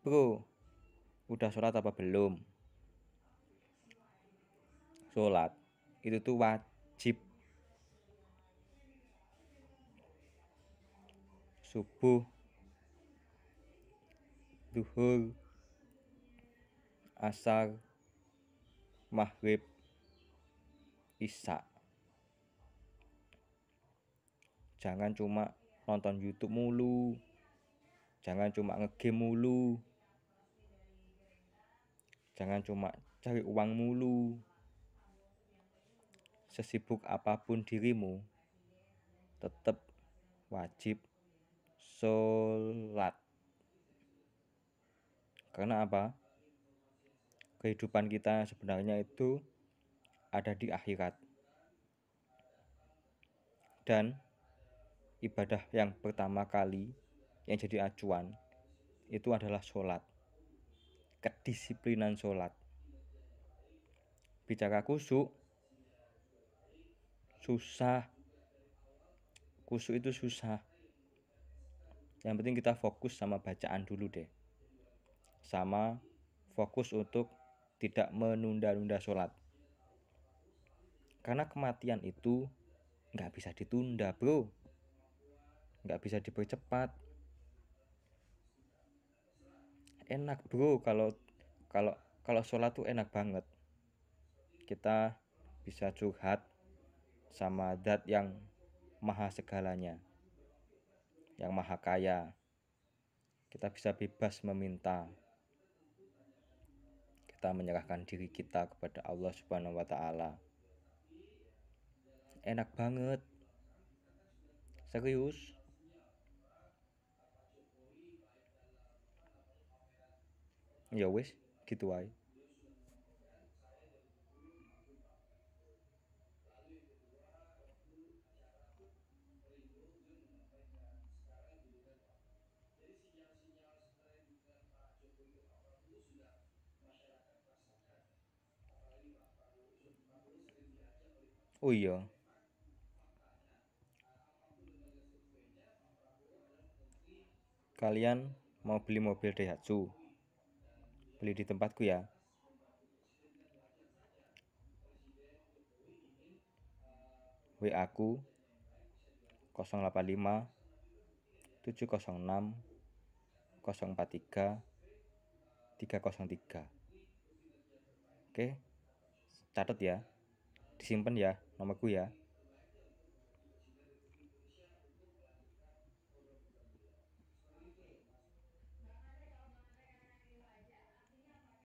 Bro, udah sholat apa belum? Sholat itu tuh wajib. Subuh, duhur, asar, maghrib, isya. Jangan cuma nonton YouTube mulu. Jangan cuma ngegame mulu. Jangan cuma cari uang mulu. Sesibuk apapun dirimu, tetap wajib sholat. Karena apa? Kehidupan kita sebenarnya itu ada di akhirat. Dan ibadah yang pertama kali yang jadi acuan itu adalah sholat kedisiplinan sholat. Bicara kusuk, susah. Kusuk itu susah. Yang penting kita fokus sama bacaan dulu deh. Sama fokus untuk tidak menunda-nunda sholat. Karena kematian itu nggak bisa ditunda bro. Nggak bisa dipercepat enak bro kalau kalau kalau sholat tuh enak banget kita bisa curhat sama zat yang maha segalanya yang maha kaya kita bisa bebas meminta kita menyerahkan diri kita kepada Allah Subhanahu wa taala enak banget serius ya wis gitu aja. Oh iya. Kalian mau beli mobil Daihatsu? beli di tempatku ya WA aku 085 706 043 303 Oke catat ya disimpan ya nomorku ya